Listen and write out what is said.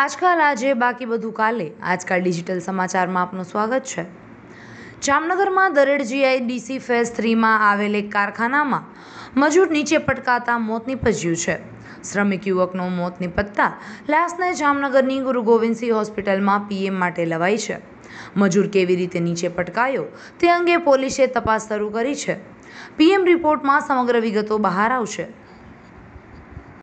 આજકાલ આજે બાકી બધું કાલે આજકાલ ડિજિટલ સમાચારમાં આપનું સ્વાગત છે જામનગરમાં દરેડ ડીસી ફેઝ થ્રીમાં આવેલ એક કારખાનામાં મજૂર નીચે પટકાતા મોત નીપજ્યું છે શ્રમિક યુવકનું મોત નીપજતા લાસ્ટને જામનગરની ગુરુ ગોવિંદસિંહ હોસ્પિટલમાં પીએમ માટે લવાઈ છે મજૂર કેવી રીતે નીચે પટકાયો તે અંગે પોલીસે તપાસ શરૂ કરી છે પીએમ રિપોર્ટમાં સમગ્ર વિગતો બહાર આવશે